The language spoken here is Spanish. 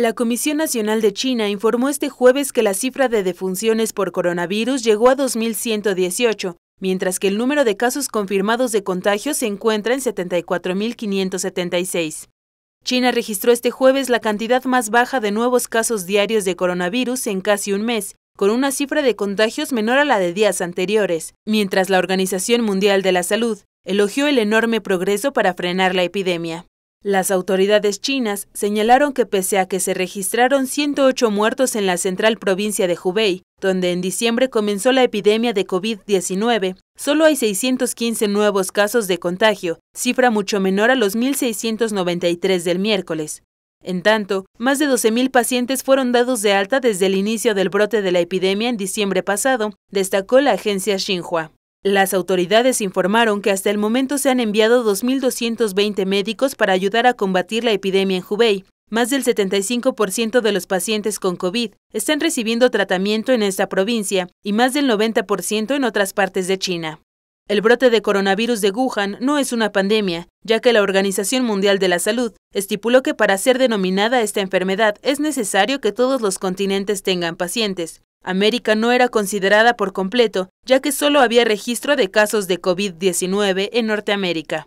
La Comisión Nacional de China informó este jueves que la cifra de defunciones por coronavirus llegó a 2.118, mientras que el número de casos confirmados de contagio se encuentra en 74.576. China registró este jueves la cantidad más baja de nuevos casos diarios de coronavirus en casi un mes, con una cifra de contagios menor a la de días anteriores, mientras la Organización Mundial de la Salud elogió el enorme progreso para frenar la epidemia. Las autoridades chinas señalaron que pese a que se registraron 108 muertos en la central provincia de Hubei, donde en diciembre comenzó la epidemia de COVID-19, solo hay 615 nuevos casos de contagio, cifra mucho menor a los 1.693 del miércoles. En tanto, más de 12.000 pacientes fueron dados de alta desde el inicio del brote de la epidemia en diciembre pasado, destacó la agencia Xinhua. Las autoridades informaron que hasta el momento se han enviado 2.220 médicos para ayudar a combatir la epidemia en Hubei. Más del 75% de los pacientes con COVID están recibiendo tratamiento en esta provincia y más del 90% en otras partes de China. El brote de coronavirus de Wuhan no es una pandemia, ya que la Organización Mundial de la Salud estipuló que para ser denominada esta enfermedad es necesario que todos los continentes tengan pacientes, América no era considerada por completo, ya que solo había registro de casos de COVID-19 en Norteamérica.